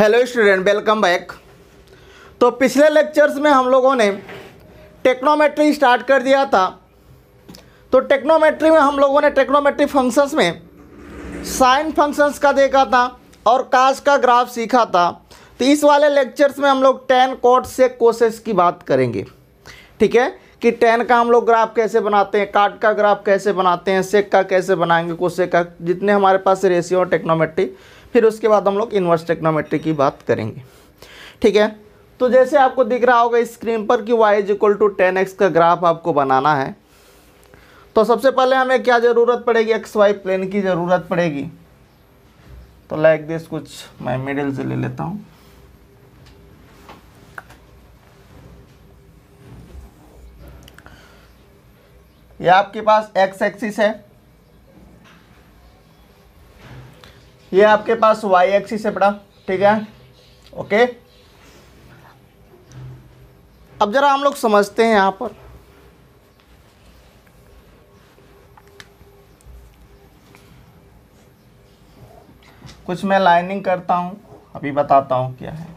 Hello student welcome back तो पिछले lectures में हम लोगों ने टेक्नोमेट्री स्टार्ट कर दिया था तो टेक्नोमेट्री में हम लोगों ने टेक्नोमेट्री फंक्शंस में साइन फंक्शंस का देखा था और काज का ग्राफ सीखा था तो इस वाले लेक्चर्स में हम लोग टेन कोट से कोसेस की बात करेंगे ठीक है कि टेन का हम लोग ग्राफ कैसे बनाते हैं काट का ग्राफ कैसे बनाते हैं सेक का कैसे बनाएंगे कोसेक का जितने हमारे पास रेशियो और टेक्नोमेट्री फिर उसके बाद हम लोग इन्वर्स टेक्नोमेट्री की बात करेंगे ठीक है तो जैसे आपको दिख रहा होगा स्क्रीन पर कि Y is equal to tan X का ग्राफ आपको बनाना है तो सबसे पहले हमें क्या ज़रूरत पड़ेगी एक्स वाई प्लेन की ज़रूरत पड़ेगी तो लाइक दिस कुछ मैं मिडिल से ले लेता हूँ ये आपके पास एक्स एक्सिस है ये आपके पास वाई एक्सी से पड़ा ठीक है ओके अब जरा हम लोग समझते हैं यहां पर कुछ मैं लाइनिंग करता हूं अभी बताता हूं क्या है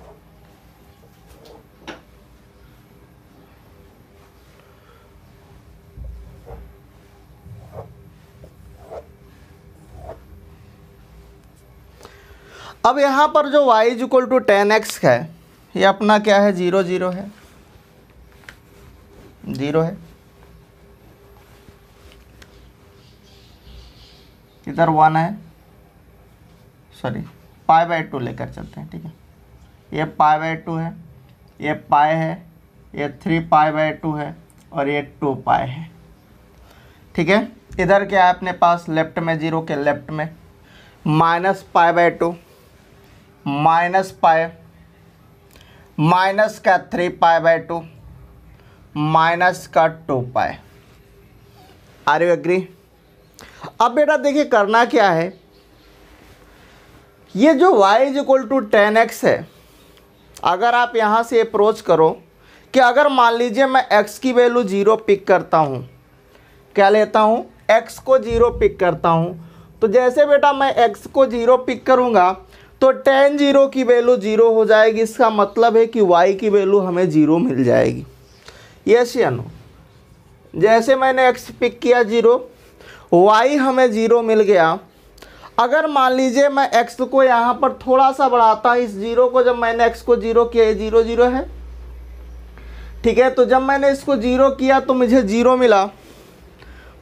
अब यहाँ पर जो y is equal to tan X है ये अपना क्या है जीरो जीरो है जीरो है इधर वन है सॉरी पाई बाय टू लेकर चलते हैं ठीक है ये पाई बाय टू है ये पाए है ये थ्री पाई बाय टू है और ये टू पाए है ठीक है इधर क्या है अपने पास लेफ्ट में जीरो के लेफ्ट में minus pi by two minus pi minus का three pi by two minus का two pi are you agree अब बेटा देखिए करना क्या है ये जो y is equal to tan X है अगर आप यहाँ से अप्रोच करो कि अगर मान लीजिए मैं x की वैल्यू ज़ीरो पिक करता हूँ क्या लेता हूँ x को ज़ीरो पिक करता हूँ तो जैसे बेटा मैं x को ज़ीरो पिक करूँगा तो टेन जीरो की वैल्यू जीरो हो जाएगी इसका मतलब है कि वाई की वैल्यू हमें जीरो मिल जाएगी यस या नो जैसे मैंने एक्स पिक किया जीरो वाई हमें जीरो मिल गया अगर मान लीजिए मैं एक्स को यहाँ पर थोड़ा सा बढ़ाता इस जीरो को जब मैंने एक्स को जीरो किया ये जीरो जीरो है ठीक है तो जब मैंने इसको जीरो किया तो मुझे जीरो मिला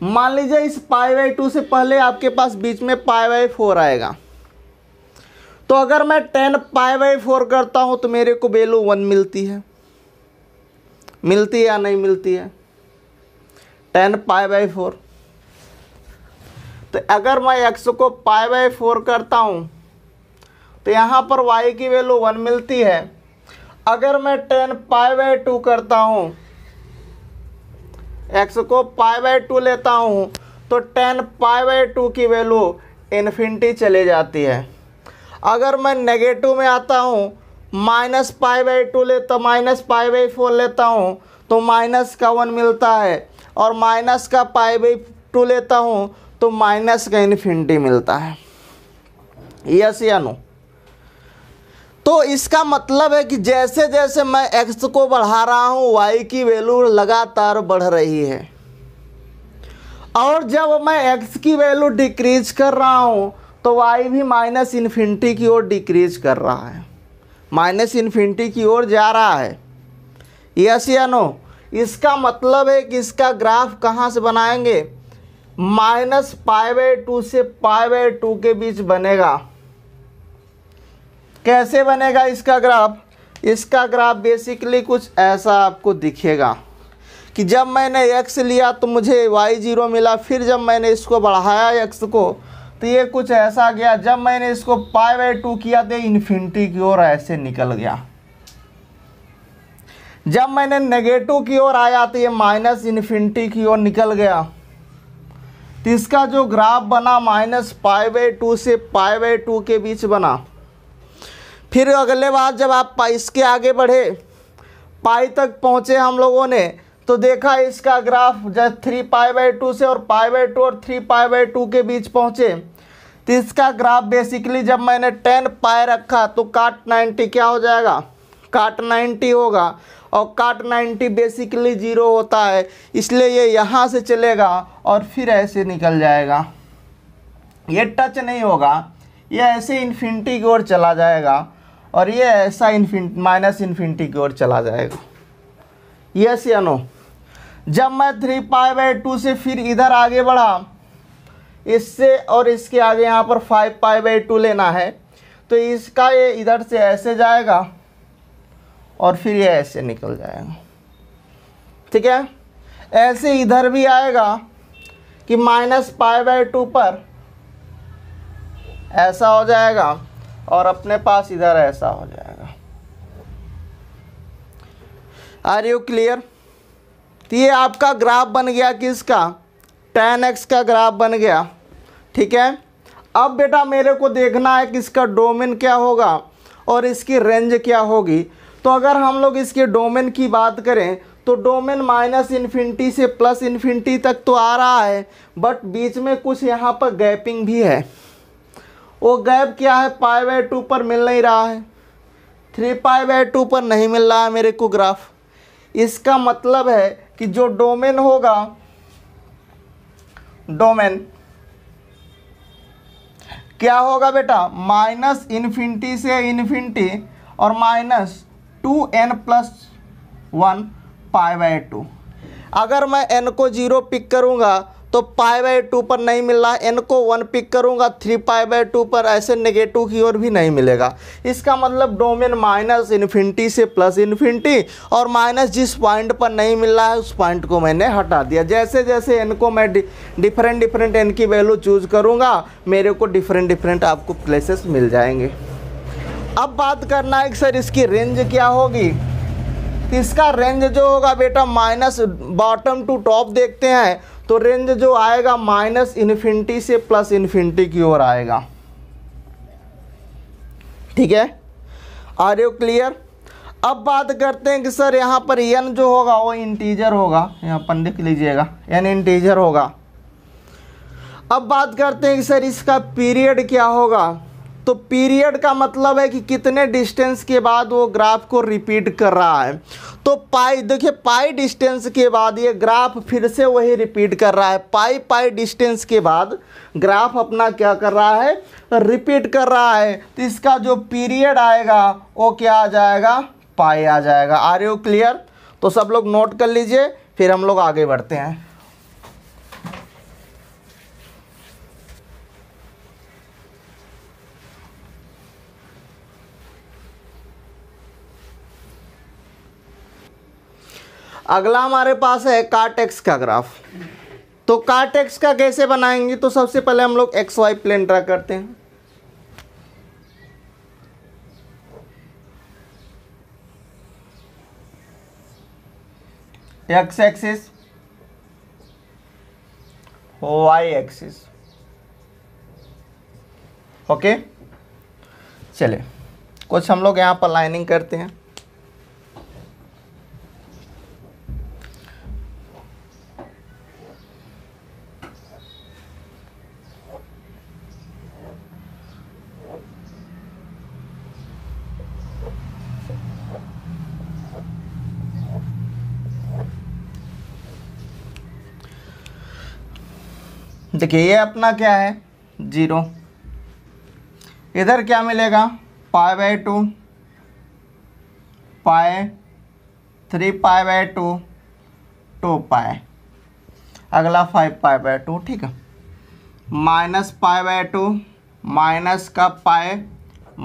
मान लीजिए इस पाई बाई टू से पहले आपके पास बीच में पाई बाई फोर आएगा तो अगर मैं टेन पाई बाई फोर करता हूँ तो मेरे को वैल्यू वन मिलती है मिलती है या नहीं मिलती है टेन पाई बाई फोर तो अगर मैं एक्स को पाई बाई फोर करता हूँ तो यहाँ पर वाई की वैल्यू वन मिलती है अगर मैं टेन पाई बाई टू करता हूँ एक्स को पाई बाई टू लेता हूँ तो टेन पाई बाई टू की वैल्यू इन्फिनिटी चले जाती है अगर मैं नेगेटिव में आता हूँ माइनस पाई बाई टू लेता माइनस पाई बाई फोर लेता हूँ तो माइनस का वन मिलता है और माइनस का पाई बाई टू लेता हूँ तो माइनस का इन्फिनिटी मिलता है यस या नो तो इसका मतलब है कि जैसे जैसे मैं एक्स को बढ़ा रहा हूँ वाई की वैल्यू लगातार बढ़ रही है और जब मैं एक्स की वैल्यू डिक्रीज कर रहा हूँ तो वाई भी माइनस इन्फिनिटी की ओर डिक्रीज कर रहा है माइनस इन्फिनिटी की ओर जा रहा है यस या नो इसका मतलब है कि इसका ग्राफ कहाँ से बनाएंगे माइनस पाई बाय टू से पाई बाय टू के बीच बनेगा कैसे बनेगा इसका ग्राफ इसका ग्राफ बेसिकली कुछ ऐसा आपको दिखेगा कि जब मैंने एक्स लिया तो मुझे वाई जीरो मिला फिर जब मैंने इसको बढ़ाया एक्स को तो ये कुछ ऐसा गया जब मैंने इसको पाई बाई टू किया तो इन्फिनिटी की ओर ऐसे निकल गया जब मैंने नेगेटिव की ओर आया तो ये माइनस इन्फिनिटी की ओर निकल गया तो इसका जो ग्राफ बना माइनस पाई बाई टू से पाई बाई टू के बीच बना फिर अगले बार जब आप इसके आगे बढ़े पाई तक पहुँचे हम लोगों ने तो देखा इसका ग्राफ जब थ्री पाई बाई टू से और पाई बाई टू और थ्री पाई बाई टू के बीच पहुँचे तो इसका ग्राफ बेसिकली जब मैंने टेन पाए रखा तो काट नाइन्टी क्या हो जाएगा काट नाइन्टी होगा और काट नाइन्टी बेसिकली ज़ीरो होता है इसलिए ये यहाँ से चलेगा और फिर ऐसे निकल जाएगा ये टच नहीं होगा ये ऐसे इन्फिनिटी की ओर चला जाएगा और ये ऐसा इन्फिन माइनस इन्फिनिटी की ओर चला जाएगा यस या नो जब मैं थ्री पाई बाई टू से फिर इधर आगे बढ़ा इससे और इसके आगे यहाँ पर फाइव पाई बाई टू लेना है तो इसका ये इधर से ऐसे जाएगा और फिर ये ऐसे निकल जाएगा ठीक है ऐसे इधर भी आएगा कि माइनस पाई बाई टू पर ऐसा हो जाएगा और अपने पास इधर ऐसा हो जाएगा आर यू क्लियर तो ये आपका ग्राफ बन गया किसका टेन एक्स का ग्राफ बन गया ठीक है अब बेटा मेरे को देखना है कि इसका डोमेन क्या होगा और इसकी रेंज क्या होगी तो अगर हम लोग इसके डोमेन की बात करें तो डोमेन माइनस इन्फिनिटी से प्लस इन्फिनिटी तक तो आ रहा है बट बीच में कुछ यहाँ पर गैपिंग भी है वो गैप क्या है पाई बाई टू पर मिल नहीं रहा है थ्री पाई बाई टू पर नहीं मिल रहा है मेरे को ग्राफ इसका मतलब है कि जो डोमेन होगा डोमेन क्या होगा बेटा माइनस इन्फिनिटी से इन्फिनिटी और minus two N plus one pi by two अगर मैं एन को जीरो पिक करूंगा तो पाई बाई टू पर नहीं मिल रहा एन को वन पिक करूंगा थ्री पाई बाई टू पर ऐसे नेगेटिव की ओर भी नहीं मिलेगा इसका मतलब डोमेन माइनस इन्फिनिटी से प्लस इन्फिनिटी और माइनस जिस पॉइंट पर नहीं मिल रहा है उस पॉइंट को मैंने हटा दिया जैसे जैसे एन को मैं डिफरेंट डिफरेंट एन की वैल्यू चूज करूँगा मेरे को डिफरेंट डिफरेंट आपको प्लेसेस मिल जाएंगे अब बात करना है कि सर इसकी रेंज क्या होगी इसका रेंज जो होगा बेटा माइनस बॉटम टू टॉप देखते हैं तो रेंज जो आएगा माइनस इन्फिनिटी से प्लस इन्फिनिटी की ओर आएगा ठीक है आर यू क्लियर अब बात करते हैं कि सर यहाँ पर एन जो होगा वो इंटीजर होगा यहाँ पर लिख लीजिएगा एन इंटीजर होगा अब बात करते हैं कि सर इसका पीरियड क्या होगा तो पीरियड का मतलब है कि कितने डिस्टेंस के बाद वो ग्राफ को रिपीट कर रहा है तो पाई देखिए पाई डिस्टेंस के बाद ये ग्राफ फिर से वही रिपीट कर रहा है पाई पाई डिस्टेंस के बाद ग्राफ अपना क्या कर रहा है रिपीट कर रहा है तो इसका जो पीरियड आएगा वो क्या आ जाएगा पाई आ जाएगा आर यू क्लियर तो सब लोग नोट कर लीजिए फिर हम लोग आगे बढ़ते हैं अगला हमारे पास है कार्टेक्स का ग्राफ तो कार्टेक्स का कैसे बनाएंगे तो सबसे पहले हम लोग एक्स वाई प्लेन ड्रा करते हैं x axis Y axis okay चले कुछ हम लोग यहाँ पर लाइनिंग करते हैं देखिए ये अपना क्या है जीरो इधर क्या मिलेगा pi by two pi three pi by two two pi अगला फाइव पाए बाय टू ठीक है माइनस पाए बाय टू माइनस का पाए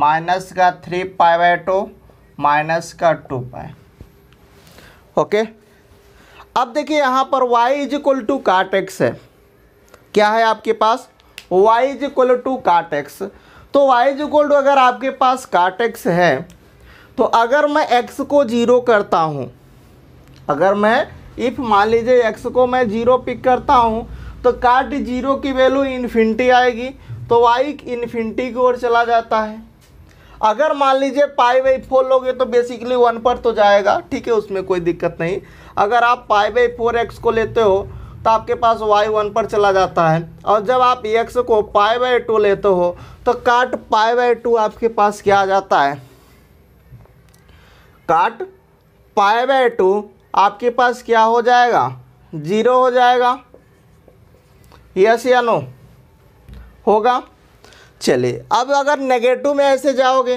माइनस का three pi by two minus का टू पाए ओके अब देखिए यहाँ पर y is equal to X है क्या है आपके पास y is equal to cot X तो y इज इक्वल टू अगर आपके पास काट एक्स है तो अगर मैं x को जीरो करता हूँ अगर मैं इफ़ मान लीजिए x को मैं जीरो पिक करता हूँ तो काट जीरो की वैल्यू इन्फिनिटी आएगी तो y इन्फिनिटी की ओर चला जाता है अगर मान लीजिए पाई बाई फोर लोगे तो बेसिकली वन पर तो जाएगा ठीक है उसमें कोई दिक्कत नहीं अगर आप पाई बाई फोर एक्स को लेते हो तो आपके पास वाई वन पर चला जाता है और जब आप x को पाई बाय टू लेते हो तो काट पाई बाय टू आपके पास क्या आ जाता है काट पाई बाय टू आपके पास क्या हो जाएगा जीरो हो जाएगा यस या नो होगा चलिए अब अगर नेगेटिव में ऐसे जाओगे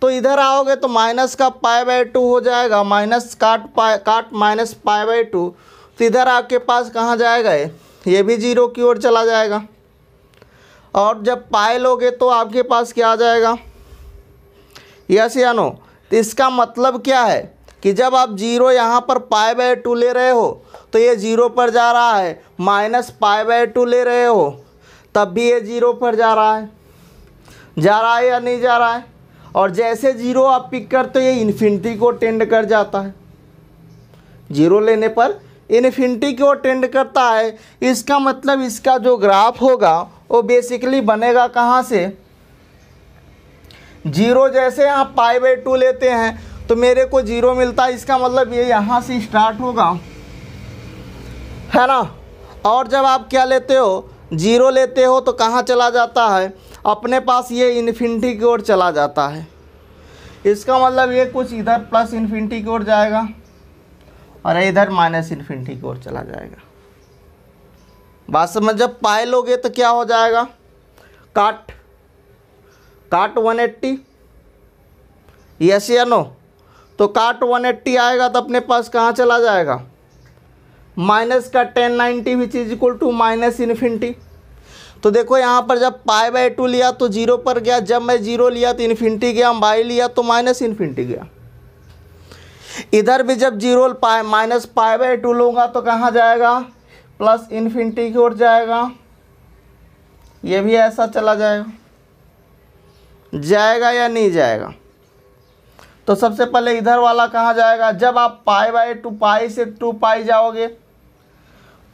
तो इधर आओगे तो माइनस का पाई बाय टू हो जाएगा माइनस काट पाई काट माइनस पाई बाय टू इधर आपके पास कहाँ जाएगा ये भी जीरो की ओर चला जाएगा और जब पाए लोगे तो आपके पास क्या आ जाएगा यस या नो तो इसका मतलब क्या है कि जब आप जीरो यहाँ पर पाए बाय टू ले रहे हो तो ये जीरो पर जा रहा है माइनस पाए बाय टू ले रहे हो तब भी ये जीरो पर जा रहा है जा रहा है या नहीं जा रहा है और जैसे जीरो आप पिक करते हो ये इन्फिनिटी को टेंड कर जाता है जीरो लेने पर इन्फिनिटी की ओर ट्रेंड करता है इसका मतलब इसका जो ग्राफ होगा वो बेसिकली बनेगा कहाँ से जीरो जैसे आप पाई बाई टू लेते हैं तो मेरे को जीरो मिलता है इसका मतलब ये यहाँ से स्टार्ट होगा है ना और जब आप क्या लेते हो जीरो लेते हो तो कहाँ चला जाता है अपने पास ये इन्फिनिटी की ओर चला जाता है इसका मतलब ये कुछ इधर प्लस इन्फिनिटी की ओर जाएगा और इधर माइनस इन्फिनिटी की ओर चला जाएगा बात समझ जब पाए लोगे तो क्या हो जाएगा काट काट 180 यस या नो तो काट 180 आएगा तो अपने पास कहाँ चला जाएगा माइनस का 1090 which is equal to minus infinity तो देखो यहाँ पर जब पाई बाई टू लिया तो जीरो पर गया जब मैं जीरो लिया तो इन्फिनिटी गया बाई लिया तो माइनस इन्फिनिटी गया इधर भी जब zero pi minus pi by to लूँगा तो कहाँ जाएगा प्लस इन्फिनिटी की ओर जाएगा ये भी ऐसा चला जाएगा जाएगा या नहीं जाएगा तो सबसे पहले इधर वाला कहाँ जाएगा जब आप पाई बाई टू पाई से टू पाई जाओगे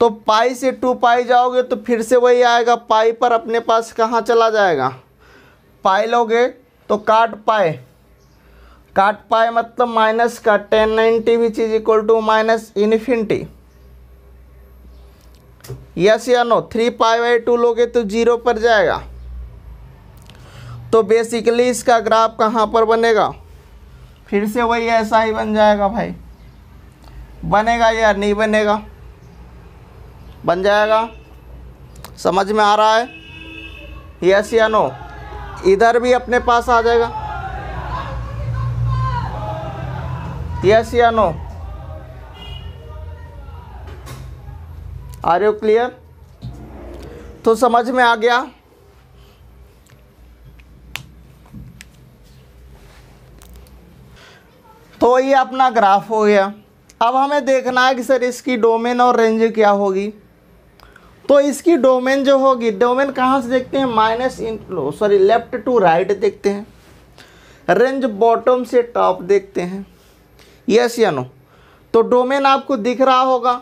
तो पाई से टू पाई जाओगे तो फिर से वही आएगा पाई पर अपने पास कहाँ चला जाएगा पाई लोगे तो काट पाए काट पाए मतलब माइनस का tan ninety which is equal to minus infinity yes या no three pi by two लोगे तो जीरो पर जाएगा तो बेसिकली इसका ग्राफ कहाँ पर बनेगा फिर से वही ऐसा ही बन जाएगा भाई बनेगा या नहीं बनेगा बन जाएगा समझ में आ रहा है यस या नो इधर भी अपने पास आ जाएगा Yes, या नो आर यू क्लियर तो समझ में आ गया तो ये अपना ग्राफ हो गया अब हमें देखना है कि सर इसकी डोमेन और रेंज क्या होगी तो इसकी डोमेन जो होगी डोमेन कहाँ से देखते हैं minus in sorry left to right देखते हैं रेंज बॉटम से टॉप देखते हैं यस या नो तो डोमेन आपको दिख रहा होगा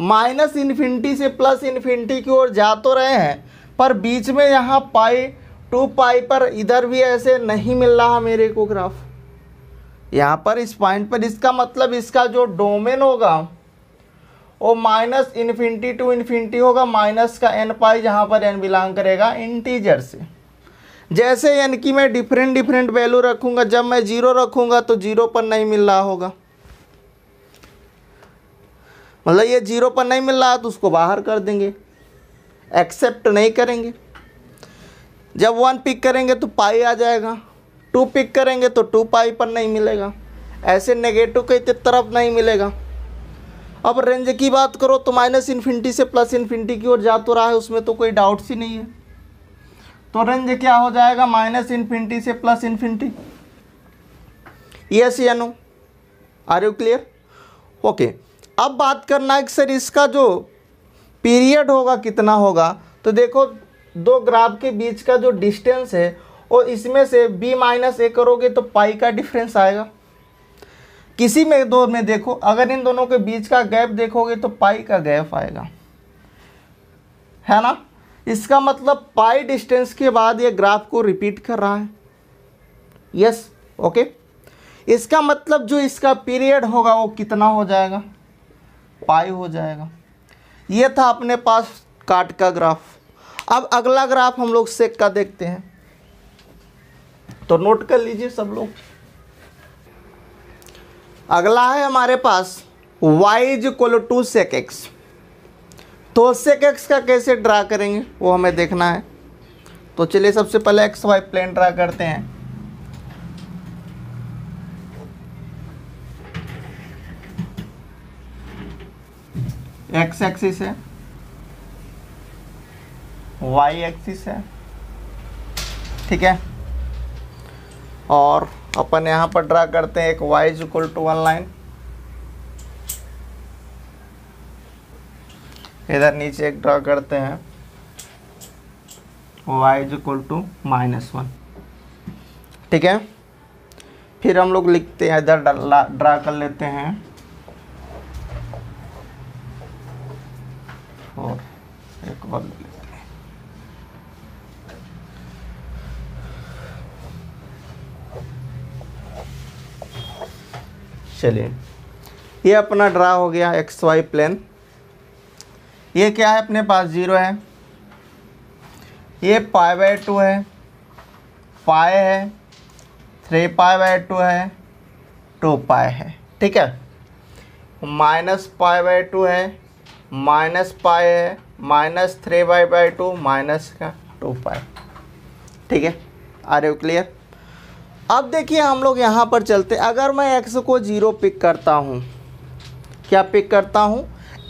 माइनस इन्फिनिटी से प्लस इन्फिनिटी की ओर जा तो रहे हैं पर बीच में यहाँ पाई टू पाई पर इधर भी ऐसे नहीं मिल रहा मेरे को ग्राफ यहाँ पर इस पॉइंट पर इसका मतलब इसका जो डोमेन होगा वो माइनस इन्फिनिटी टू इन्फिनिटी होगा माइनस का एन पाई जहाँ पर एन बिलोंग करेगा इंटीजर से जैसे एन की मैं डिफरेंट डिफरेंट वैल्यू रखूँगा जब मैं जीरो रखूँगा तो जीरो पर नहीं मिल रहा होगा मतलब ये जीरो पर नहीं मिल रहा तो उसको बाहर कर देंगे एक्सेप्ट नहीं करेंगे जब वन पिक करेंगे तो पाई आ जाएगा टू पिक करेंगे तो टू पाई पर नहीं मिलेगा ऐसे नेगेटिव की तरफ नहीं मिलेगा अब रेंज की बात करो तो माइनस इन्फिनिटी से प्लस इन्फिनिटी की ओर जा तो रहा है उसमें तो कोई डाउट्स ही नहीं है तो रेंज क्या हो जाएगा माइनस इन्फिनिटी से प्लस इन्फिनिटी यस या no are you clear okay अब बात करना है कि सर इसका जो पीरियड होगा कितना होगा तो देखो दो ग्राफ के बीच का जो डिस्टेंस है और इसमें से b माइनस ए करोगे तो पाई का डिफरेंस आएगा किसी में दो में देखो अगर इन दोनों के बीच का गैप देखोगे तो पाई का गैप आएगा है ना इसका मतलब पाई डिस्टेंस के बाद ये ग्राफ को रिपीट कर रहा है यस ओके इसका मतलब जो इसका पीरियड होगा वो कितना हो जाएगा पाई हो जाएगा ये था अपने पास काट का ग्राफ अब अगला ग्राफ हम लोग सेक का देखते हैं तो नोट कर लीजिए सब लोग अगला है हमारे पास y is equal to sec x तो सेक एक्स का कैसे ड्रा करेंगे वो हमें देखना है तो चलिए सबसे पहले एक्स वाई प्लेन ड्रा करते हैं एक्स एक्सिस है वाई एक्सिस है ठीक है और अपन यहाँ पर ड्रा करते हैं एक y is equal to one line इधर नीचे एक ड्रा करते हैं y is equal to minus one ठीक है फिर हम लोग लिखते हैं इधर ड्रा कर लेते हैं और एक बार ले लेते हैं चलिए ये अपना ड्रा हो गया एक्स वाई प्लेन ये क्या है अपने पास जीरो है ये पाए बाय टू है पाए है थ्री पाए बाय टू है टू पाए है ठीक है माइनस पाए बाय टू है माइनस पाए है minus three by by two minus का टू पाए ठीक है आर यू क्लियर अब देखिए हम लोग यहाँ पर चलते अगर मैं एक्स को ज़ीरो पिक करता हूँ क्या पिक करता हूँ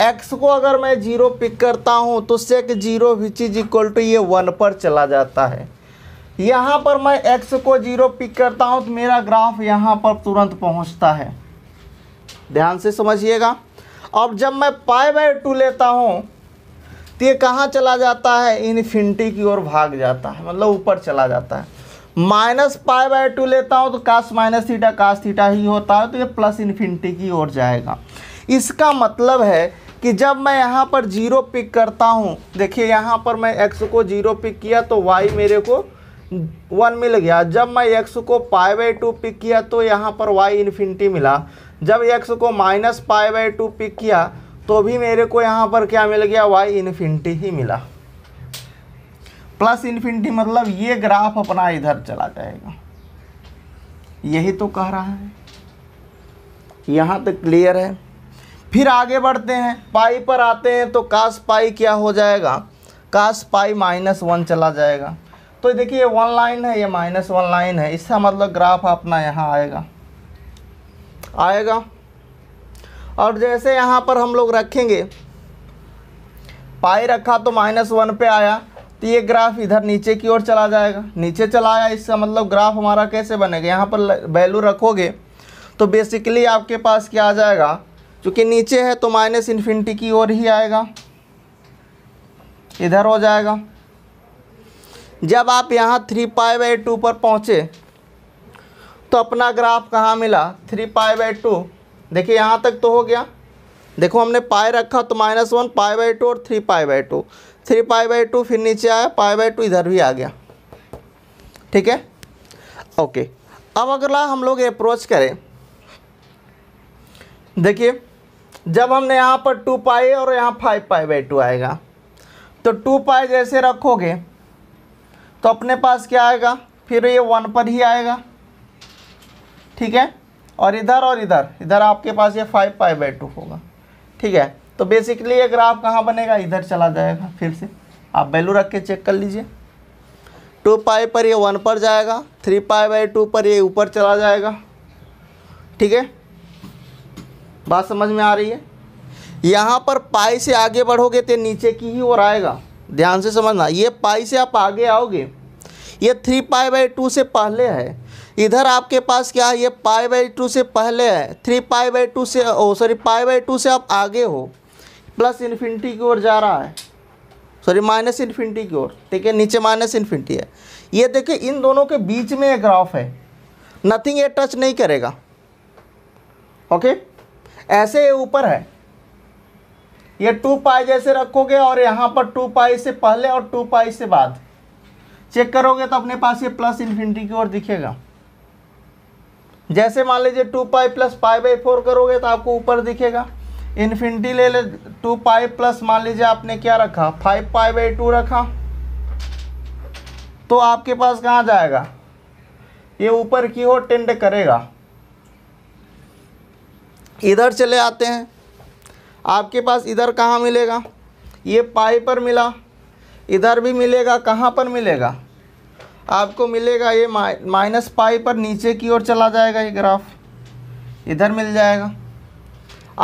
एक्स को अगर मैं जीरो पिक करता हूँ तो sec zero which is equal to ये वन पर चला जाता है यहाँ पर मैं एक्स को जीरो पिक करता हूँ तो मेरा ग्राफ यहाँ पर तुरंत पहुँचता है ध्यान से समझिएगा अब जब मैं पाई बाई टू लेता हूँ तो ये कहाँ चला जाता है इन्फिनिटी की ओर भाग जाता है मतलब ऊपर चला जाता है माइनस पाई बाय टू लेता हूँ तो cos minus theta cos theta ही होता है तो ये प्लस इन्फिनिटी की ओर जाएगा इसका मतलब है कि जब मैं यहाँ पर जीरो पिक करता हूँ देखिए यहाँ पर मैं एक्स को जीरो पिक किया तो वाई मेरे को वन मिल गया जब मैं एक्स को पाई बाई टू पिक किया तो यहाँ पर वाई इन्फिनिटी मिला जब एक्स को minus pi by two pick किया तो भी मेरे को यहाँ पर क्या मिल गया वाई इन्फिनिटी ही मिला प्लस इन्फिनिटी मतलब ये ग्राफ अपना इधर चला जाएगा यही तो कह रहा है यहाँ तक क्लियर है फिर आगे बढ़ते हैं पाई पर आते हैं तो काश पाई क्या हो जाएगा काश पाई माइनस वन चला जाएगा तो देखिए वन लाइन है ये माइनस वन लाइन है इसका मतलब ग्राफ अपना यहाँ आएगा आएगा और जैसे यहाँ पर हम लोग रखेंगे पाई रखा तो माइनस वन पे आया तो ये ग्राफ इधर नीचे की ओर चला जाएगा नीचे चला आया इसका मतलब ग्राफ हमारा कैसे बनेगा यहाँ पर वैल्यू रखोगे तो बेसिकली आपके पास क्या आ जाएगा चूँकि नीचे है तो माइनस इन्फिनिटी की ओर ही आएगा इधर हो जाएगा जब आप यहाँ थ्री पाई बाई टू पर पहुँचे तो अपना ग्राफ कहाँ मिला थ्री पाई बाई टू देखिए यहाँ तक तो हो गया देखो हमने पाई रखा तो minus one pi by two और three pi by two three pi by two फिर नीचे आया पाई बाई टू इधर भी आ गया ठीक है ओके अब अगला हम लोग अप्रोच करें देखिए जब हमने यहाँ पर टू पाई और यहाँ फाइव पाई बाई टू आएगा तो टू पाई जैसे रखोगे तो अपने पास क्या आएगा फिर ये वन पर ही आएगा ठीक है और इधर और इधर इधर आपके पास ये फाइव पाई बाई टू होगा ठीक है तो बेसिकली ये ग्राफ कहाँ बनेगा इधर चला जाएगा फिर से आप वैल्यू रख के चेक कर लीजिए टू पाई पर ये वन पर जाएगा थ्री पाई बाई टू पर ये ऊपर चला जाएगा ठीक है बात समझ में आ रही है यहाँ पर पाई से आगे बढ़ोगे तो नीचे की ही ओर आएगा ध्यान से समझना ये पाई से आप आगे आओगे ये थ्री पाई बाई टू से पहले है इधर आपके पास क्या है ये पाई बाई टू से पहले है थ्री पाई बाई टू से oh sorry pi by two से आप आगे हो प्लस इन्फिनिटी की ओर जा रहा है सॉरी माइनस इन्फिनिटी की ओर ठीक है नीचे माइनस इन्फिनिटी है ये देखिए इन दोनों के बीच में एक ग्राफ है नथिंग ये टच नहीं करेगा ओके ऐसे ये ऊपर है ये टू पाई जैसे रखोगे और यहाँ पर टू पाई से पहले और टू पाई से बाद चेक करोगे तो अपने पास ये प्लस इन्फिनिटी की ओर दिखेगा जैसे मान लीजिए two pi plus pi by four करोगे तो आपको ऊपर दिखेगा इन्फिनिटी ले ले टू पाई प्लस मान लीजिए आपने क्या रखा फाइव पाई बाई टू रखा तो आपके पास कहाँ जाएगा ये ऊपर की ओर टेंड करेगा इधर चले आते हैं आपके पास इधर कहाँ मिलेगा ये पाई पर मिला इधर भी मिलेगा कहाँ पर मिलेगा आपको मिलेगा ये माइनस पाई पर नीचे की ओर चला जाएगा ये ग्राफ इधर मिल जाएगा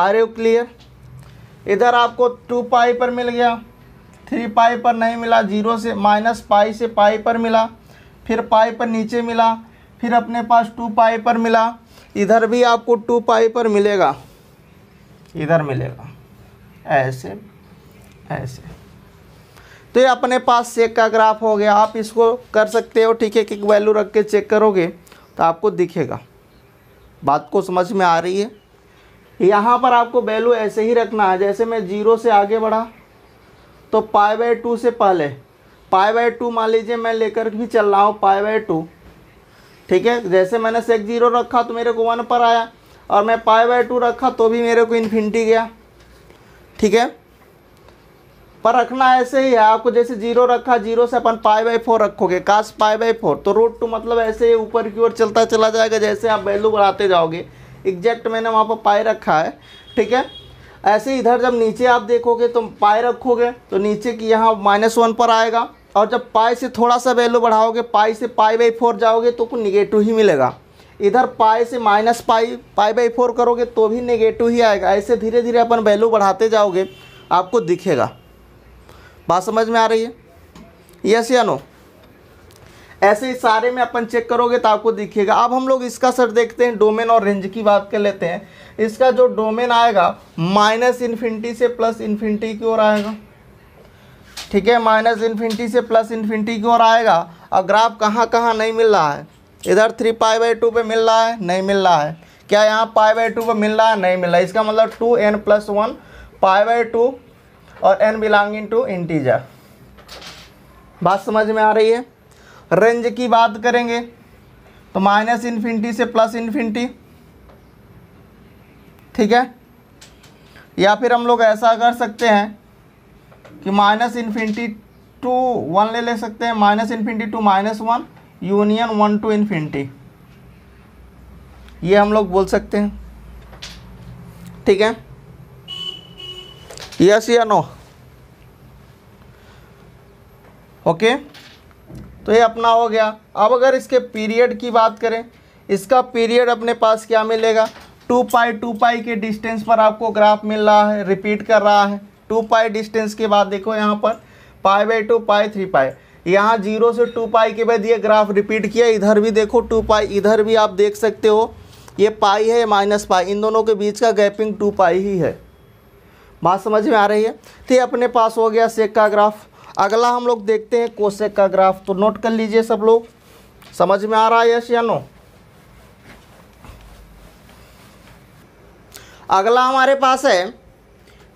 आर यू क्लियर इधर आपको टू पाई पर मिल गया थ्री पाई पर नहीं मिला जीरो से माइनस पाई से पाई पर मिला फिर पाई पर नीचे मिला फिर अपने पास टू पाई पर मिला इधर भी आपको टू पाई पर मिलेगा इधर मिलेगा ऐसे ऐसे तो ये अपने पास चेक का ग्राफ हो गया आप इसको कर सकते हो ठीक है कि वैल्यू रख के चेक करोगे तो आपको दिखेगा बात को समझ में आ रही है यहाँ पर आपको वैल्यू ऐसे ही रखना है जैसे मैं जीरो से आगे बढ़ा तो पाए बाय टू से पहले पाए बाय टू मान लीजिए मैं लेकर भी चल रहा हूँ पाए बाय टू ठीक है जैसे मैंने सेक जीरो रखा तो मेरे को वन पर आया और मैं पाए बाय टू रखा तो भी मेरे को इन्फिनिटी गया ठीक है पर रखना ऐसे ही है आपको जैसे जीरो रखा जीरो से अपन पाई बाई फोर रखोगे काश पाई बाई फोर तो रूट टू मतलब ऐसे ही ऊपर की ओर चलता चला जाएगा जैसे आप वैल्यू बढ़ाते जाओगे एग्जैक्ट मैंने वहाँ पर पाई रखा है ठीक है ऐसे इधर जब नीचे आप देखोगे तो पाई रखोगे तो नीचे की यहाँ माइनस वन पर आएगा और जब पाई से थोड़ा सा वैल्यू बढ़ाओगे पाई से पाई बाई फोर जाओगे तो कुछ निगेटिव ही मिलेगा इधर पाई से minus pi pi by four करोगे तो भी निगेटिव ही आएगा ऐसे धीरे धीरे अपन वैल्यू बढ़ाते जाओगे आपको दिखेगा बात समझ में आ रही है यस या नो ऐसे ही सारे में अपन चेक करोगे तो आपको दिखेगा अब हम लोग इसका सर देखते हैं डोमेन और रेंज की बात कर लेते हैं इसका जो डोमेन आएगा माइनस इन्फिनिटी से प्लस इन्फिनिटी की ओर आएगा ठीक है माइनस इन्फिनिटी से प्लस इन्फिनिटी की ओर आएगा और ग्राफ कहाँ कहाँ नहीं मिल रहा है इधर थ्री पाई बाई टू पर मिल रहा है नहीं मिल रहा है क्या यहाँ पाई बाई टू पर मिल रहा है नहीं मिल रहा है इसका मतलब two N plus one pi by two और एन बिलोंगिंग टू इंटीजर बात समझ में आ रही है रेंज की बात करेंगे तो माइनस इन्फिनिटी से प्लस इन्फिनिटी ठीक है या फिर हम लोग ऐसा कर सकते हैं कि माइनस इन्फिनिटी टू वन ले ले सकते हैं minus infinity to minus one union one to infinity ये हम लोग बोल सकते हैं ठीक है यस या नो ओके तो ये अपना हो गया अब अगर इसके पीरियड की बात करें इसका पीरियड अपने पास क्या मिलेगा टू पाई टू पाई के डिस्टेंस पर आपको ग्राफ मिल रहा है रिपीट कर रहा है टू पाई डिस्टेंस के बाद देखो यहाँ पर pi by two pi three pi यहाँ जीरो से टू पाई के बाद ये ग्राफ रिपीट किया इधर भी देखो टू पाई इधर भी आप देख सकते हो ये पाई है माइनस पाई इन दोनों के बीच का गैपिंग टू पाई ही है बात समझ में आ रही है तो ये अपने पास हो गया सेक का ग्राफ अगला हम लोग देखते हैं कोसेक का ग्राफ तो नोट कर लीजिए सब लोग समझ में आ रहा है यश या नो अगला हमारे पास है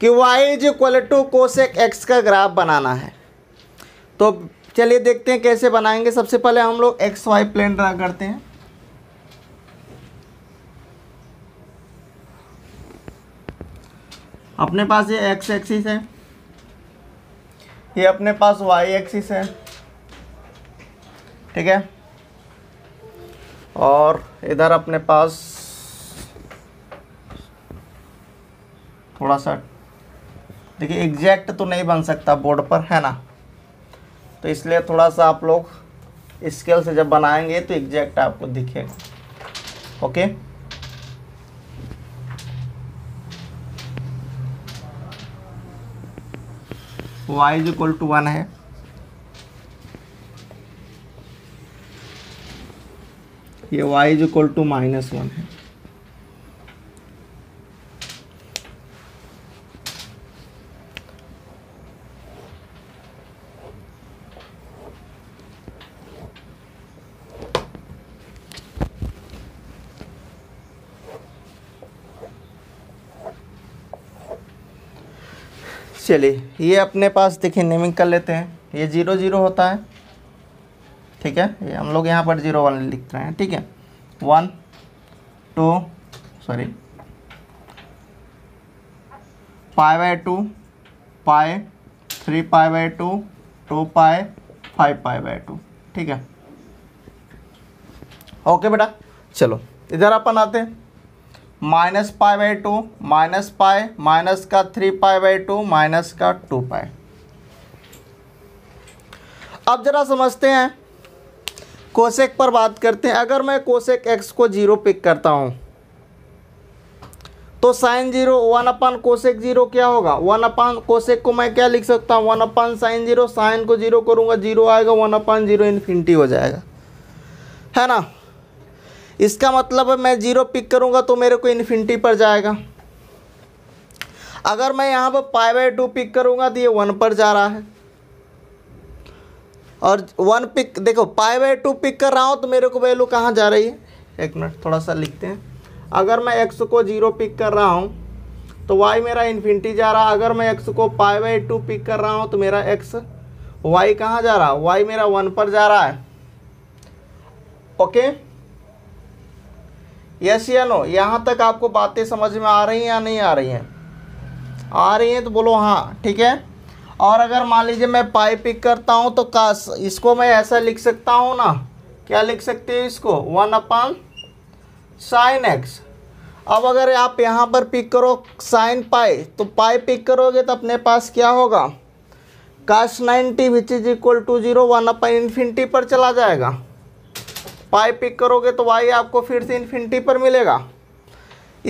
कि Y is equal to cosec x का ग्राफ बनाना है तो चलिए देखते हैं कैसे बनाएंगे सबसे पहले हम लोग एक्स वाई प्लेन ड्रा करते हैं अपने पास ये एक्स एक्सिस है ये अपने पास वाई एक्सिस है ठीक है और इधर अपने पास थोड़ा सा देखिए एग्जैक्ट तो नहीं बन सकता बोर्ड पर है ना तो इसलिए थोड़ा सा आप लोग स्केल से जब बनाएंगे तो एग्जैक्ट आपको दिखेगा okay y is equal to one है ये y is equal to minus one है चलिए ये अपने पास देखिए नेमिंग कर लेते हैं ये जीरो जीरो होता है ठीक है ये हम लोग यहाँ पर जीरो वन लिख रहे हैं ठीक है one two sorry pi by two pi three pi by two two pi five pi by two ठीक है ओके बेटा चलो इधर अपन आते हैं minus pi by two minus pi minus का three pi by two minus का टू पाए अब जरा समझते हैं कोशेक पर बात करते हैं अगर मैं कोशेक एक्स को जीरो पिक करता हूं तो sine zero one upon cosec zero क्या होगा वन अपान कोशेक को मैं क्या लिख सकता हूं one upon sine zero sine को जीरो करूंगा जीरो आएगा वन अपान जीरो इन्फिनिटी हो जाएगा है ना इसका मतलब है मैं ज़ीरो पिक करूँगा तो मेरे को इन्फिनिटी पर जाएगा अगर मैं यहाँ पर पाई बाई टू पिक करूँगा तो ये वन पर जा रहा है और वन पिक देखो पाई बाई टू पिक कर रहा हूँ तो मेरे को वैल्यू कहाँ जा रही है एक मिनट थोड़ा सा लिखते हैं अगर मैं एक्स को जीरो पिक कर रहा हूँ तो वाई मेरा इन्फिनिटी जा रहा अगर मैं एक्स को पाई बाई टू पिक कर रहा हूँ तो मेरा एक्स वाई कहाँ जा रहा वाई मेरा वन पर जा रहा है ओके okay? यस या नो यहाँ तक आपको बातें समझ में आ रही हैं या नहीं आ रही हैं आ रही हैं तो बोलो हाँ ठीक है और अगर मान लीजिए मैं पाई पिक करता हूँ तो का इसको मैं ऐसा लिख सकता हूँ ना क्या लिख सकते हैं इसको वन अपान साइन एक्स अब अगर आप यहाँ पर पिक करो साइन पाई तो पाई पिक करोगे तो अपने पास क्या होगा cos ninety which is equal to zero one upon infinity पर चला जाएगा पाई पिक करोगे तो वाई आपको फिर से इन्फिनिटी पर मिलेगा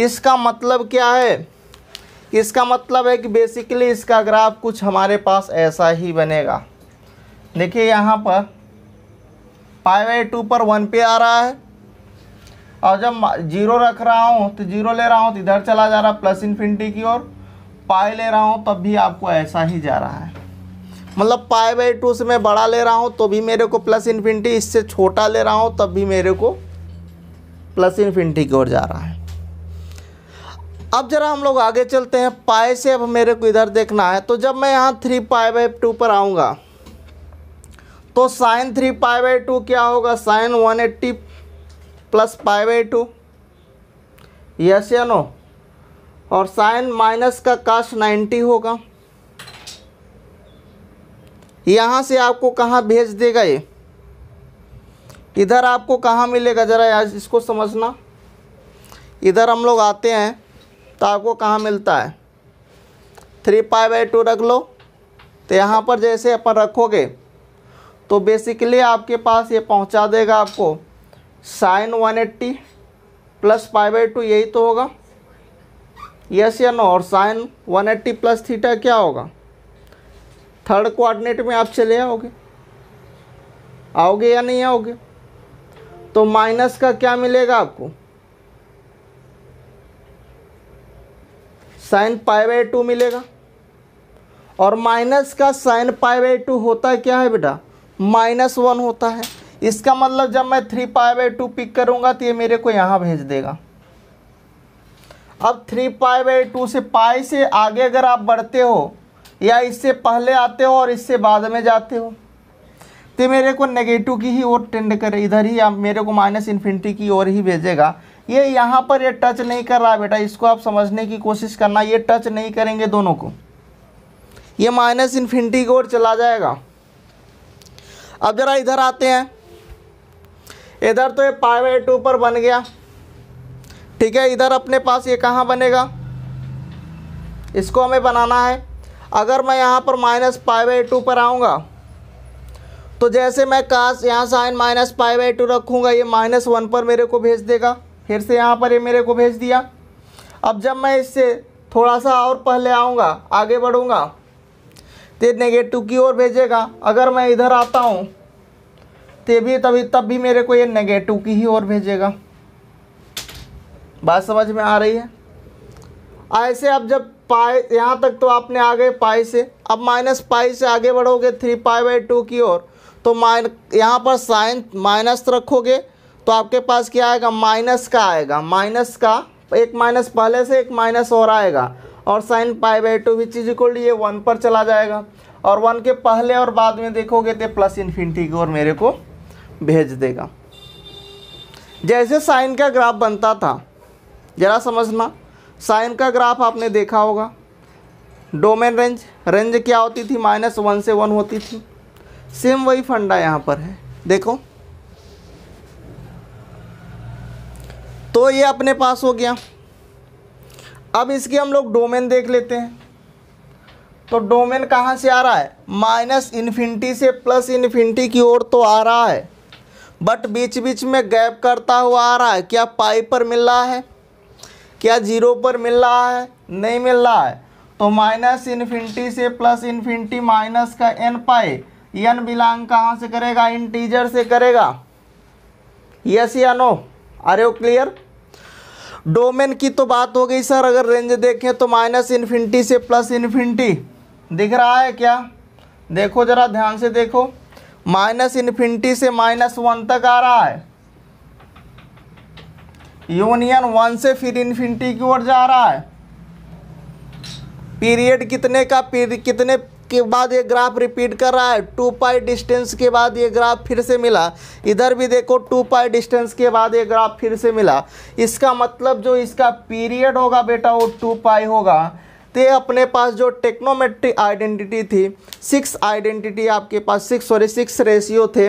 इसका मतलब क्या है इसका मतलब है कि बेसिकली इसका ग्राफ कुछ हमारे पास ऐसा ही बनेगा देखिए यहाँ पर पाई वाई टू पर वन पे आ रहा है और जब जीरो रख रहा हूँ तो जीरो ले रहा हूँ तो इधर चला जा रहा प्लस इन्फिनिटी की ओर पाई ले रहा हूँ तब भी आपको ऐसा ही जा रहा है मतलब पाई बाई टू से मैं बड़ा ले रहा हूँ तो भी मेरे को प्लस इन्फिनिटी इससे छोटा ले रहा हूँ तब भी मेरे को प्लस इन्फिनिटी की ओर जा रहा है अब ज़रा हम लोग आगे चलते हैं पाए से अब मेरे को इधर देखना है तो जब मैं यहाँ थ्री पाए बाई टू पर आऊँगा तो sine three pi by two क्या होगा sine one eighty plus pi by two yes या नो और साइन माइनस का कास्ट नाइन्टी होगा यहाँ से आपको कहाँ भेज देगा ये इधर आपको कहाँ मिलेगा ज़रा यार इसको समझना इधर हम लोग आते हैं तो आपको कहाँ मिलता है थ्री पाई बाई टू रख लो तो यहाँ पर जैसे अपन रखोगे तो बेसिकली आपके पास ये पहुँचा देगा आपको sine one eighty plus pi by two यही तो होगा यस या नो और sine one eighty plus theta क्या होगा थर्ड कोऑर्डिनेट में आप चले आओगे आओगे या नहीं आओगे तो माइनस का क्या मिलेगा आपको साइन पाई बाई टू मिलेगा और माइनस का साइन पाई बाई टू होता है क्या है बेटा माइनस वन होता है इसका मतलब जब मैं three pi by two pick करूंगा तो ये मेरे को यहां भेज देगा अब थ्री पाई बाई टू से पाई से आगे अगर आप बढ़ते हो या इससे पहले आते हो और इससे बाद में जाते हो तो मेरे को नेगेटिव की ही ओर टेंड करे इधर ही मेरे को माइनस इन्फिनिटी की ओर ही भेजेगा ये यहाँ पर ये टच नहीं कर रहा बेटा इसको आप समझने की कोशिश करना ये टच नहीं करेंगे दोनों को ये माइनस इन्फिनिटी की ओर चला जाएगा अब ज़रा इधर आते हैं इधर तो ये पाई बाई टू पर बन गया ठीक है इधर अपने पास ये कहाँ बनेगा इसको हमें बनाना है अगर मैं यहाँ पर माइनस पाई बाई टू पर आऊँगा तो जैसे मैं काश यहाँ sine minus pi by two रखूँगा ये माइनस वन पर मेरे को भेज देगा फिर से यहाँ पर ये मेरे को भेज दिया अब जब मैं इससे थोड़ा सा और पहले आऊँगा आगे बढ़ूँगा तो नेगेटिव की ओर भेजेगा अगर मैं इधर आता हूँ तो भी तभी तब भी मेरे को ये नेगेटिव की ही ओर भेजेगा बात समझ में आ रही है ऐसे आप जब पाई यहाँ तक तो आपने आ गए पाई से अब माइनस पाई से आगे बढ़ोगे थ्री पाई बाई टू की ओर तो माइन यहाँ पर साइन माइनस रखोगे तो आपके पास क्या आएगा माइनस का आएगा माइनस का एक माइनस पहले से एक माइनस और आएगा और sine pi by two which is equal ये वन पर चला जाएगा और वन के पहले और बाद में देखोगे तो प्लस इन्फिनिटी की ओर मेरे को भेज देगा जैसे साइन का ग्राफ बनता था ज़रा समझना साइन का ग्राफ आपने देखा होगा डोमेन रेंज रेंज क्या होती थी माइनस वन से वन होती थी सेम वही फंडा यहाँ पर है देखो तो ये अपने पास हो गया अब इसकी हम लोग डोमेन देख लेते हैं तो डोमेन कहाँ से आ रहा है माइनस इन्फिनिटी से प्लस इन्फिनिटी की ओर तो आ रहा है बट बीच बीच में गैप करता हुआ आ रहा है क्या पाई पर मिल रहा है क्या जीरो पर मिल रहा है नहीं मिल रहा है तो माइनस इन्फिनिटी से प्लस इन्फिनिटी माइनस का एन पाई एन बिलोंग कहाँ से करेगा इंटीजर से करेगा यस या no are you clear domain की तो बात हो गई सर अगर रेंज देखें तो माइनस इन्फिनिटी से प्लस इन्फिनिटी दिख रहा है क्या देखो ज़रा ध्यान से देखो माइनस इन्फिनिटी से माइनस वन तक आ रहा है यूनियन वन से फिर इन्फिनिटी की ओर जा रहा है पीरियड कितने का पीरियड कितने के बाद ये ग्राफ रिपीट कर रहा है टू पाई डिस्टेंस के बाद ये ग्राफ फिर से मिला इधर भी देखो टू पाई डिस्टेंस के बाद ये ग्राफ फिर से मिला इसका मतलब जो इसका पीरियड होगा बेटा वो टू पाई होगा तो अपने पास जो टेक्नोमेट्रिक आइडेंटिटी थी सिक्स आइडेंटिटी आपके पास सिक्स सॉरी सिक्स रेशियो थे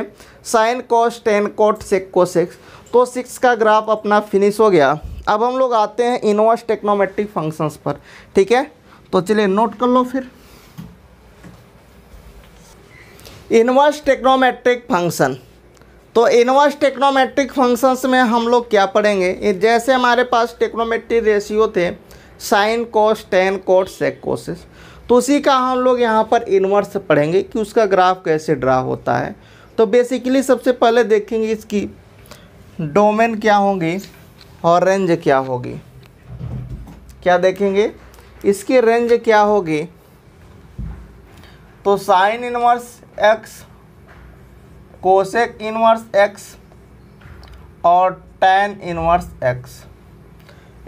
sine cos tan cot sec को सिक्स तो सिक्स का ग्राफ अपना फिनिश हो गया अब हम लोग आते हैं इनवर्स टेक्नोमेट्रिक फंक्शंस पर ठीक है तो चलिए नोट कर लो फिर इनवर्स टेक्नोमेट्रिक फंक्शन तो इनवर्स टेक्नोमेट्रिक फंक्शंस में हम लोग क्या पढ़ेंगे जैसे हमारे पास टेक्नोमेट्रिक रेशियो थे sine cos tan cot sec cosec तो उसी का हम लोग यहाँ पर इनवर्स पढ़ेंगे कि उसका ग्राफ कैसे ड्रा होता है तो बेसिकली सबसे पहले देखेंगे इसकी डोमेन क्या होंगी और रेंज क्या होगी क्या देखेंगे इसकी रेंज क्या होगी तो sine inverse x cosec inverse x और टेन इनवर्स एक्स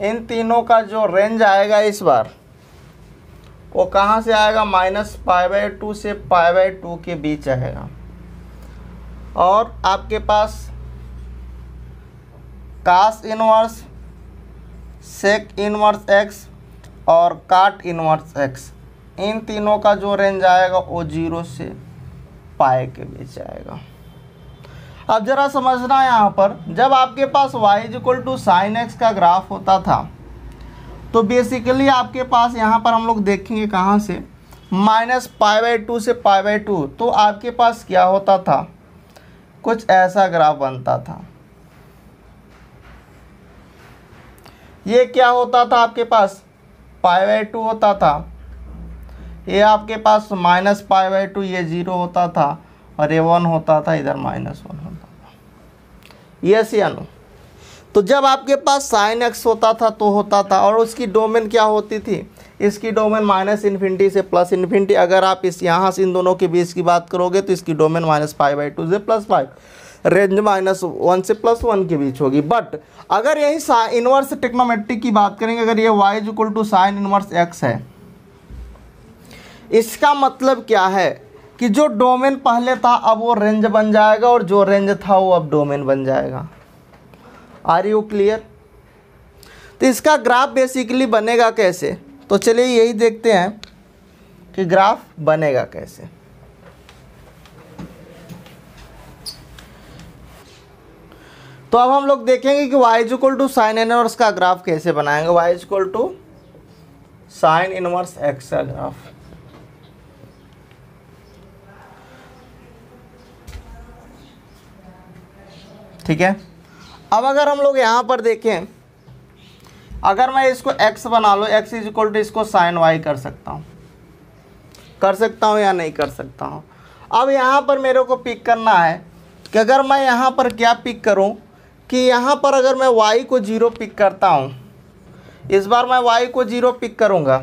इन तीनों का जो रेंज आएगा इस बार वो कहाँ से आएगा माइनस पाई बाई टू से पाई बाई टू के बीच आएगा और आपके पास cos inverse sec inverse x और काट इनवर्स एक्स इन तीनों का जो रेंज आएगा वो जीरो से पाए के बीच आएगा अब ज़रा समझना यहाँ पर जब आपके पास y is equal to sine x का ग्राफ होता था तो बेसिकली आपके पास यहाँ पर हम लोग देखेंगे कहाँ से माइनस पाई बाई टू से पाई बाई टू तो आपके पास क्या होता था कुछ ऐसा ग्राफ बनता था ये क्या होता था आपके पास पाई बाई टू होता था ये आपके पास माइनस पाई बाई टू ये जीरो होता था और ये वन होता था इधर माइनस वन होता था यस या नो तो जब आपके पास साइन एक्स होता था तो होता था और उसकी डोमेन क्या होती थी इसकी डोमेन माइनस इन्फिनिटी से प्लस इन्फिनिटी अगर आप इस यहाँ से इन दोनों के बीच की बात करोगे तो इसकी domain minus five by two से plus five range minus one से प्लस वन के बीच होगी बट अगर यही इनवर्स टेक्नोमेट्रिक की बात करेंगे अगर ये y is equal to sine inverse x है इसका मतलब क्या है कि जो डोमेन पहले था अब वो रेंज बन जाएगा और जो रेंज था वो अब डोमेन बन जाएगा आर यू क्लियर तो इसका ग्राफ बेसिकली बनेगा कैसे तो चलिए यही देखते हैं कि ग्राफ बनेगा कैसे तो अब हम लोग देखेंगे कि y equal to sine inverse का ग्राफ कैसे बनाएंगे y equal to sine inverse x का ग्राफ ठीक है अब अगर हम लोग यहां पर देखें अगर मैं इसको x बना लो x इज इक्वल टू इसको साइन वाई कर सकता हूं कर सकता हूं या नहीं कर सकता हूं अब यहां पर मेरे को पिक करना है कि अगर मैं यहां पर क्या पिक करूं कि यहाँ पर अगर मैं वाई को ज़ीरो पिक करता हूँ इस बार मैं वाई को ज़ीरो पिक करूँगा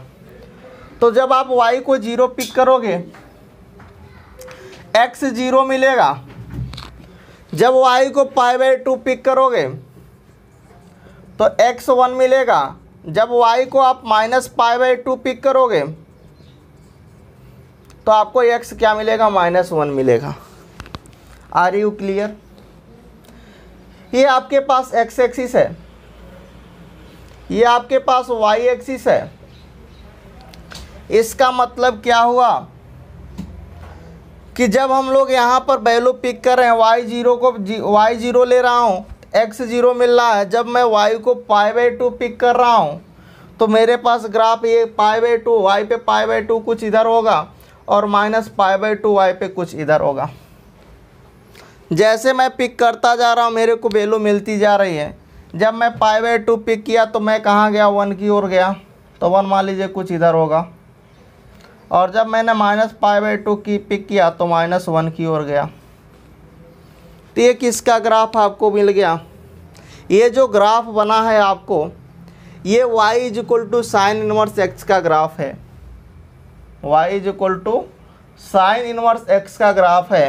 तो जब आप वाई को ज़ीरो पिक करोगे एक्स ज़ीरो मिलेगा जब वाई को पाई बाई टू पिक करोगे तो एक्स वन मिलेगा जब वाई को आप minus pi by two pick करोगे तो आपको एक्स क्या मिलेगा माइनस वन मिलेगा आर यू क्लियर ये आपके पास एक्स एक्सिस है ये आपके पास वाई एक्सिस है इसका मतलब क्या हुआ कि जब हम लोग यहाँ पर वैल्यू पिक कर रहे हैं वाई जीरो को वाई जीरो ले रहा हूँ एक्स जीरो मिल रहा है जब मैं वाई को पाई बाई टू पिक कर रहा हूँ तो मेरे पास ग्राफ ये पाई बाई टू वाई पे पाई बाई टू कुछ इधर होगा और minus pi by two y पे कुछ इधर होगा जैसे मैं पिक करता जा रहा हूँ मेरे को वैल्यू मिलती जा रही है जब मैं पाई बाई टू पिक किया तो मैं कहाँ गया वन की ओर गया तो वन मान लीजिए कुछ इधर होगा और जब मैंने माइनस पाई बाई टू की पिक किया तो माइनस वन की ओर गया तो ये किसका ग्राफ आपको मिल गया ये जो ग्राफ बना है आपको ये y is equal to sine inverse x का ग्राफ है y is equal to sine inverse x का ग्राफ है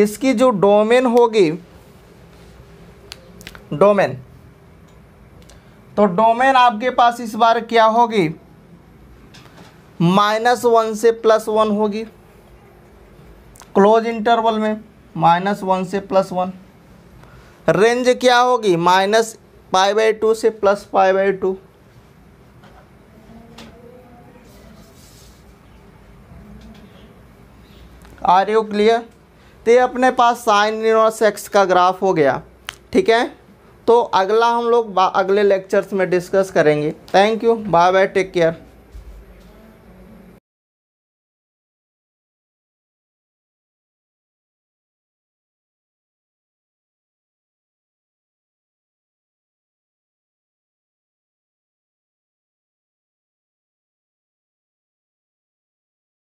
इसकी जो डोमेन होगी डोमेन तो डोमेन आपके पास इस बार क्या होगी माइनस वन से प्लस वन होगी क्लोज इंटरवल में माइनस वन से प्लस वन रेंज क्या होगी माइनस पाई बाई टू से plus pi by two are you clear तो ये अपने पास साइन इनवर्स एक्स का ग्राफ हो गया ठीक है तो अगला हम लोग अगले लेक्चर्स में डिस्कस करेंगे thank you bye bye take care